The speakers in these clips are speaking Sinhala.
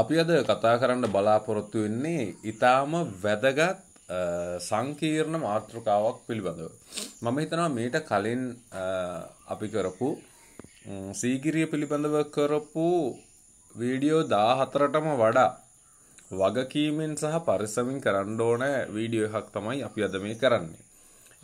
අපි අද කතා කරන්න බලාපොරොත්තු වෙන්නේ ඊටාම වැදගත් සංකීර්ණ මාතෘකාවක් පිළිබඳව. මම හිතනවා මේට කලින් අපි කරපු සීගිරිය පිළිබඳව කරපු වීඩියෝ 14ටම වඩා වගකීමෙන් සහ පරිස්සමින් කරන්න ඕන වීඩියෝ එකක් තමයි අපි අද මේ කරන්නේ.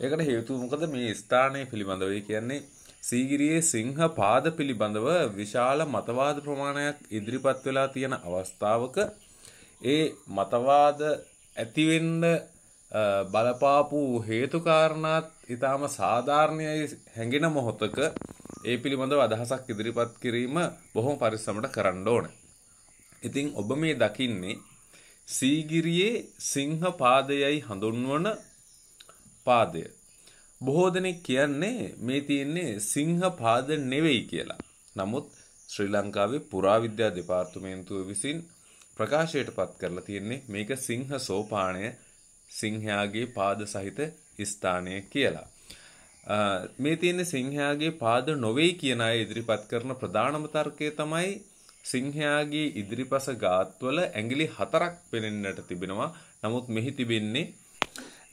ඒකට හේතුව මොකද මේ ස්ථානය පිළිබඳව කියන්නේ සීගිරියේ සිංහ පාද පිළිබඳව විශාල මතවාද ප්‍රමාණයක් ඉදිරිපත් වෙලා තියෙන අවස්ථාවක ඒ මතවාද ඇතිවෙන්න බලපාපු හේතුකාරණාත් ඉතාම සාධාරණයයි හැඟෙන මොහොතක ඒ පිළිබඳව අදහසක් ඉදිරිපත් කිරීම බොහොම පරිස්සමට කරන්න ඕන. ඉතින් ඔබ මේ දකින්නේ සීගිරියේ සිංහ පාදයයි හඳුන්වන පාදය බොහෝ දෙනෙක් කියන්නේ මේ තියෙන්නේ සිංහ පාද නෙවෙයි කියලා. නමුත් ශ්‍රී ලංකාවේ පුරාවිද්‍යා දෙපාර්තමේන්තුව විසින් ප්‍රකාශයට පත් කරලා තියෙන්නේ මේක සිංහ සෝපානය සිංහයාගේ පාද සහිත ස්ථානය කියලා. මේ තියෙන්නේ සිංහයාගේ පාද නොවේ කියන අය ඉදිරිපත් කරන ප්‍රධානම තර්කය තමයි සිංහයාගේ ඉදිරිපස ගාත්වල ඇඟිලි හතරක් පෙනෙන්නට තිබෙනවා. නමුත් මෙහි තිබෙන්නේ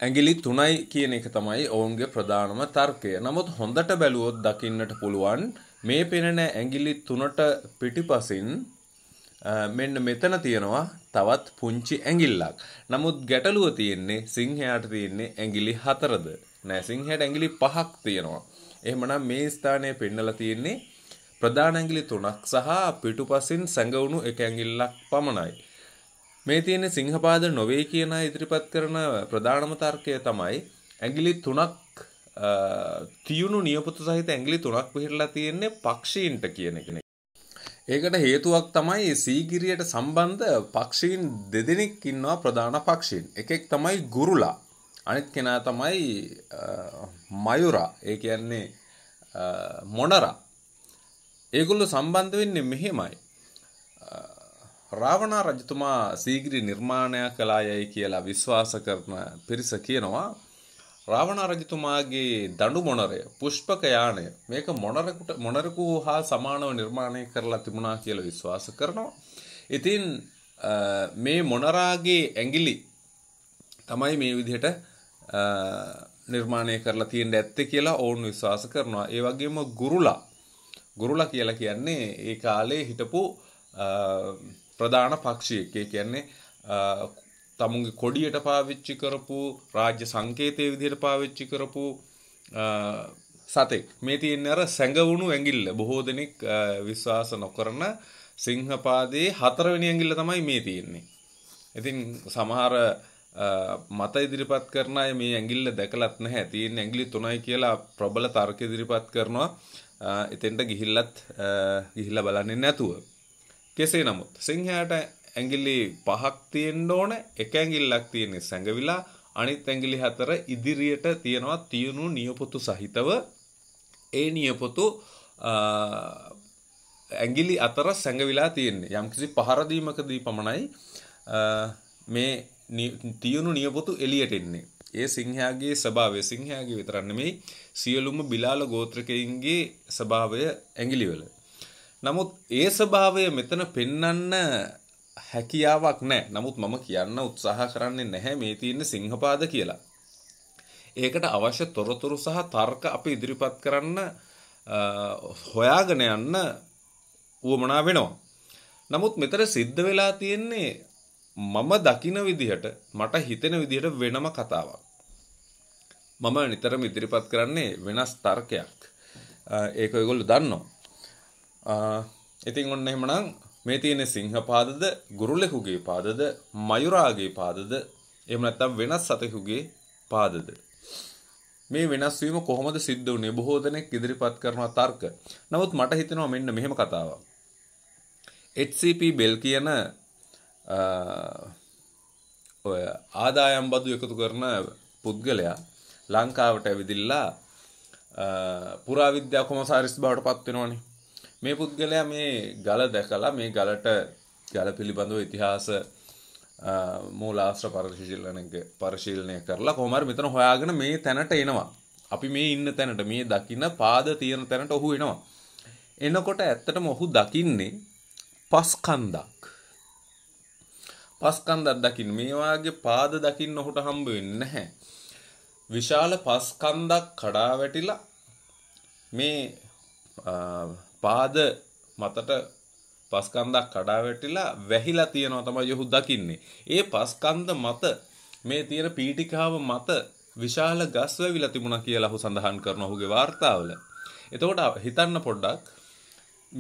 ඇගිලි තුනයි කියන එක තමයි ඔවුන්ගේ ප්‍රධානම තර්කය. නමුත් හොඳට බැලුවොත් දකින්නට පුළුවන් මේ පෙනෙන ඇගිලි තුනට පිටිපසින් මෙන්න මෙතන තියෙනවා තවත් පුංචි ඇඟිල්ලක්. නමුත් ගැටලුව තියෙන්නේ සිංහයාට තියෙන්නේ ඇඟිලි හතරද? නෑ සිංහයාට ඇඟිලි පහක් තියෙනවා. එහෙමනම් මේ ස්ථානයේ පෙන්නලා තියෙන්නේ ප්‍රධාන ඇඟිලි තුනක් සහ පිටුපසින් සැඟවුණු එක ඇඟිල්ලක් පමණයි. මේ තියෙන සිංහපාද නොවේ කියන ඉදිරිපත් කරන ප්‍රධානම තර්කය තමයි ඇඟිලි තුනක් තියුණු නියපොතු සහිත ඇඟිලි තුනක් පිහිරලා තියෙන්නේ පක්ෂීන්ට කියන එක. ඒකට හේතුවක් තමයි සීගිරියට සම්බන්ධ පක්ෂීන් දෙදෙනෙක් ඉන්නවා ප්‍රධාන පක්ෂීන්. එකෙක් තමයි ගුරුලා. අනිත් කෙනා තමයි මයුරා. ඒ කියන්නේ මොනරා. ඒගොල්ලෝ සම්බන්ධ වෙන්නේ මෙහෙමයි. රාවණා රජතුමා සීගිරි නිර්මාණය කළා යයි කියලා විශ්වාස කරන පිරිස කියනවා රාවණා රජතුමාගේ දඬු මොනරය පුෂ්පක යානය මේක මොනරෙකුට මොනරෙකු හා සමානව නිර්මාණය කරලා තිබුණා කියලා විශ්වාස කරනවා. ඉතින් මේ මොනරාගේ ඇඟිලි තමයි මේ විදිහට නිර්මාණය කරලා තියෙන්න ඇත්තේ කියලා ඔවුන් විශ්වාස කරනවා. ඒ වගේම ගුරුලා ගුරුලා කියලා කියන්නේ ඒ කාලේ හිටපු ප්‍රධාන පක්ෂියෙක්. ඒ කියන්නේ තමුන්ගේ කොඩියට පාවිච්චි කරපු රාජ්‍ය සංකේතය විදිහට පාවිච්චි කරපු සතෙක්. මේ තියෙන අර සැඟවුණු ඇඟිල්ල බොහෝ දෙනෙක් විශ්වාස නොකරන සිංහපාදයේ හතරවෙනි ඇඟිල්ල තමයි මේ තියෙන්නේ. ඉතින් සමහර මත ඉදිරිපත් කරන අය මේ ඇඟිල්ල දැකලත් නැහැ. තියෙන ඇඟිලි තුනයි කියලා ප්‍රබල තර්ක ඉදිරිපත් කරනවා. එතෙන්ට ගිහිල්ලත් ගිහිල්ලා බලන්නේ නැතුව. කෙසේ නමුත් සිංහයාට ඇඟිලි පහක් තියෙන්න ඕන එක ඇඟිල්ලක් තියෙන්නේ සැඟවිලා අනිත් ඇඟිලි හතර ඉදිරියට තියෙනවා තියුණු නියපොතු සහිතව ඒ නියපොතු ඇඟිලි අතර සැඟවිලා තියෙන්නේ යම්කිසි පහර දීමකදී පමණයි මේ තියුණු නියපොතු එළියට එන්නේ ඒ සිංහයාගේ ස්වභාවය සිංහයාගේ විතරක් නෙමෙයි සියලුම බිලාල ගෝත්‍රකයන්ගේ ස්වභාවය ඇඟිලිවල නමුත් ඒ ස්වභාවය මෙතන පෙන්වන්න හැකියාවක් නැහැ. නමුත් මම කියන්න උත්සාහ කරන්නේ නැහැ මේ තියෙන සිංහපාද කියලා. ඒකට අවශ්‍ය තොරතුරු සහ තර්ක අපි ඉදිරිපත් කරන්න හොයාගෙන යන්න උවමනා වෙනවා. නමුත් මෙතන සිද්ධ වෙලා තියෙන්නේ මම දකින විදිහට මට හිතෙන විදිහට වෙනම කතාවක්. මම නිතරම ඉදිරිපත් කරන්නේ වෙනස් තර්කයක්. ඒක ඔයගොල්ලෝ දන්නවා. ඉතින් ඔන්න එහෙමනම් මේ තියෙන සිංහ පාදද ගුරුලෙකුගේ පාදද මයුරාගේ පාදද එහෙම නැත්නම් වෙනස් සතෙකුගේ පාදද මේ වෙනස් වීම කොහොමද සිද්ධ වුනේ බොහෝ දෙනෙක් ඉදිරිපත් කරන තර්ක. නමුත් මට හිතෙනවා මෙන්න මෙහෙම කතාවක්. HCP බෙල් කියන ඔය ආදායම් බදු එකතු කරන පුද්ගලයා ලංකාවට ඇවිදිලා පුරාවිද්‍යා කොමසාරිස් බවට පත් වෙනවනේ. මේ පුද්ගලයා මේ ගල දැකලා මේ ගලට ගල පිළිබඳව ඉතිහාස මූලාශ්‍ර පරිශීලනක පරිශීලනය කරලා කොහොමහරි මෙතන හොයාගෙන මේ තැනට එනවා. අපි මේ ඉන්න තැනට මේ දකින්න පාද තියෙන තැනට ඔහු එනවා. එනකොට ඇත්තටම ඔහු දකින්නේ පස්කන්දක්. පස්කන්දක් දකින්න මේ වාගේ පාද දකින්න ඔහුට හම්බ වෙන්නේ නැහැ. විශාල පස්කන්දක් කඩා වැටිලා මේ පාද මතට පස්කන්දක් කඩා වැටිලා වැහිලා තියෙනවා තමයි යොහු දකින්නේ. ඒ පස්කන්ද මත මේ තියෙන පීටිකාව මත විශාල ගස් වැවිලා තිබුණා කියලා ඔහු සඳහන් කරන ඔහුගේ වார்த்தාවල. එතකොට හිතන්න පොඩ්ඩක්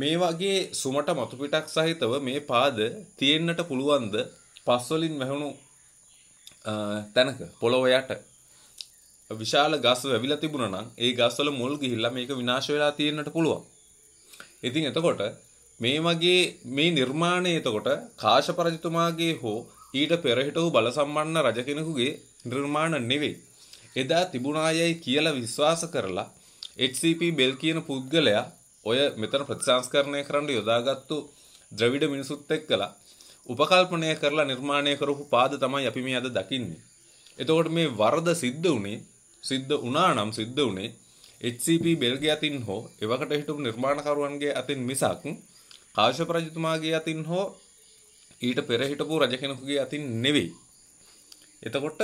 මේ වගේ සුමට මතු පිටක් සහිතව මේ පාද තියෙන්නට පුළුවන්ද පස්වලින් වැහුණු තැනක පොළොව යට විශාල ගස් වැවිලා තිබුණා නම් ඒ ගස්වල මුල් ගිහිල්ලා මේක විනාශ වෙලා තියෙන්නට පුළුවන්. ඉතින් එතකොට මේ වගේ මේ නිර්මාණය එතකොට කාශ්‍යප රජතුමාගේ හෝ ඊට පෙර හිටවූ බල සම්පන්න රජ කෙනෙකුගේ නිර්මාණ නෙවෙයි. එදා තිබුණායයි කියලා විශ්වාස කරලා HCP බෙල් කියන පුද්ගලයා ඔය මෙතන ප්‍රතිසංස්කරණය කරන්න යොදාගත්තු ද්‍රවිඩ මිනිසුත් එක්කලා උපකල්පනය කරලා නිර්මාණය කරපු පාද තමයි අපි මේ අද දකින්නේ. එතකොට මේ වරද සිද්ධ වුණේ සිද්ධ වුණා නම් සිද්ධ වුණේ HCP බෙල්ගේ අතින් හෝ එවකට හිටපු නිර්මාණකරුවන්ගේ අතින් මිසක් කාශ්‍යප රජතුමාගේ අතින් හෝ ඊට පෙර හිටපු රජ කෙනෙකුගේ අතින් නෙවෙයි. එතකොට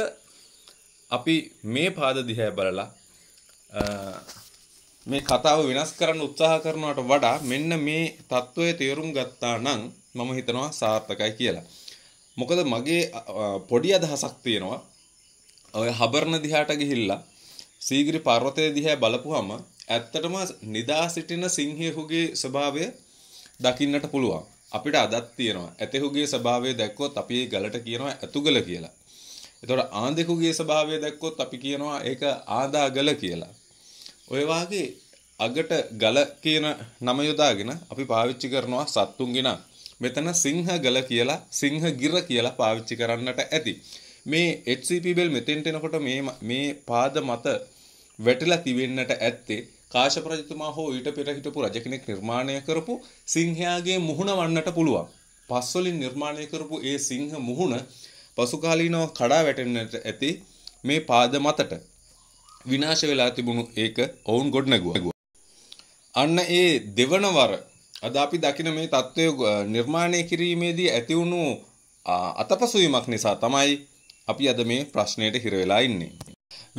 අපි මේ පාද දිහා බලලා මේ කතාව වෙනස් කරන්න උත්සාහ කරනවට වඩා මෙන්න මේ தত্ত্বය තේරුම් ගත්තා නම් මම හිතනවා සාර්ථකයි කියලා. මොකද මගේ පොඩි අදහසක් තියෙනවා. ඔය හබර්න දිහාට ගිහිල්ලා සීගිරි පර්වතය දිහා බලපුවම ඇත්තටම නිදා සිටින සිංහයෙකුගේ ස්වභාවය දකින්නට පුළුවන්. අපිට අදත් තියෙනවා. ඇතෙහුගේ ස්වභාවය දැක්කොත් අපි ඒ ගලට කියනවා ඇතුගල කියලා. එතකොට ආන්දෙකුගේ ස්වභාවය දැක්කොත් අපි කියනවා ඒක ආදාගල කියලා. ඔය වාගේ අගට ගල කියන නම යොදාගෙන අපි පාවිච්චි කරනවා සත්තුන්ගේ නම්. මෙතන සිංහ ගල කියලා සිංහ ගිර කියලා පාවිච්චි කරන්නට ඇති. මේ HCP බෙල් මෙතෙන්ට එනකොට මේ මේ පාද මත වැටලා තිබෙන්නට ඇත්තේ කාශ්‍යප රජතුමා හෝ ඊට පෙර හිටපු රජ කෙනෙක් නිර්මාණය කරපු සිංහයාගේ මුහුණ වන්නට පුළුවන්. පස්වලින් නිර්මාණය කරපු ඒ සිංහ මුහුණ පසුකාලීනව කඩා වැටෙන්නට ඇති මේ පාද මතට විනාශ වෙලා තිබුණු ඒක ඔවුන් ගොඩනැගුවා. අන්න ඒ දෙවන වර අද අපි දකින මේ தত্ত্বය නිර්මාණය කිරීමේදී ඇතිවුණු අතපසුවීමක් නිසා තමයි අපි අද මේ ප්‍රශ්නයට හිර වෙලා ඉන්නේ.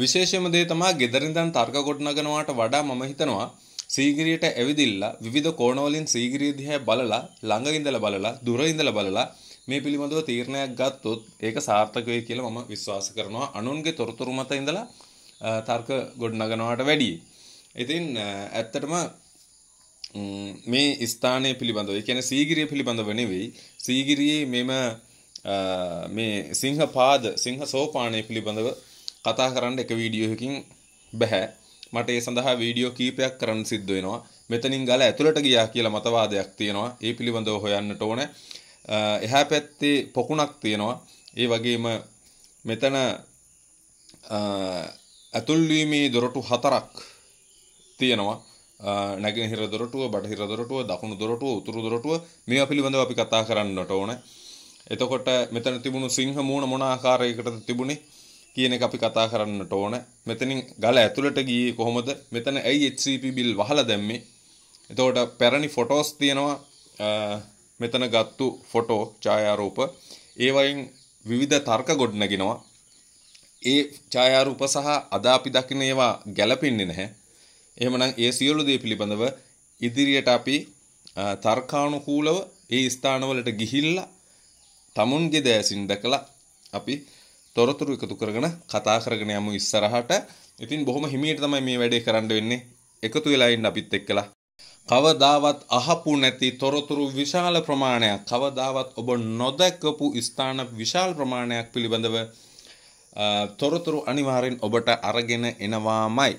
විශේෂම දේ තමා ගෙදරින්දන් තර්ක ගොඩනගනවාට වඩා මම හිතනවා සීගිරියට ඇවිදිල්ලා විවිධ කෝණවලින් සීගිරිය දිහා බලලා ළඟ ඉඳලා බලලා දුර ඉඳලා බලලා මේ පිළිබඳව තීරණයක් ගත්තොත් ඒක සාර්ථක වෙයි කියලා මම විශ්වාස කරනවා අනුන්ගේ තොරතුරු මත ඉඳලා තර්ක ගොඩනගනවාට වැඩියි. ඉතින් ඇත්තටම මේ ස්ථානය පිළිබඳව ඒ කියන්නේ සීගිරිය පිළිබඳව නෙවෙයි සීගිරියේ මෙම මේ සිංහ පාද සිංහ සෝපානය පිළිබඳව කතා කරන්න එක වීඩියෝ එකකින් බෑ. මට ඒ සඳහා වීඩියෝ කීපයක් කරන්න සිද්ධ වෙනවා. මෙතනින් ගල ඇතුළට ගියා කියලා මතවාදයක් තියෙනවා. ඒ පිළිබඳව හොයන්නට ඕනේ. එහා පැත්තේ පොකුණක් තියෙනවා. ඒ වගේම මෙතන ඇතුල්වීමේ දොරටු හතරක් තියෙනවා. නැගෙනහිර දොරටුව බටහිර දොරටුව දකුණු දොරටුව උතුරු දොරටුව මේවා පිළිබඳව අපි කතා කරන්නට ඕන. එතකොට මෙතන තිබුණු සිංහ මූණ මොන ආකාරයකටද තිබුණේ? කියන එක අපි කතා කරන්නට ඕන. මෙතනින් ගල ඇතුළට ගියේ කොහොමද? මෙතන ඇයි HCP බිල් වහලා දැම්මේ? එතකොට පැරණි ෆොටෝස් තියෙනවා මෙතන ගත්තු ෆොටෝ ඡායාරූප. ඒ වයින් විවිධ තර්ක ගොඩනගෙනවා. ඒ ඡායාරූප සහ අද අපි දකින ඒවා ගැළපෙන්නේ නැහැ. එහෙමනම් ඒ සියලු දේ පිළිබඳව ඉදිරියට අපි තර්කානුකූලව ඒ ස්ථානවලට ගිහිල්ලා tamunge දෑසින් දැකලා අපි තොරතුරු එකතු කරගෙන කතා කරගෙන යමු ඉස්සරහට. ඉතින් බොහොම හිමීට තමයි මේ වැඩේ කරන්න වෙන්නේ. එකතු වෙලා ඉන්න අපිත් එක්කලා. කවදාවත් අහපු නැති තොරතුරු විශාල ප්‍රමාණයක් කවදාවත් ඔබ නොදැකපු ස්ථාන විශාල ප්‍රමාණයක් පිළිබඳව තොරතුරු අනිවාර්යෙන් ඔබට අරගෙන එනවාමයි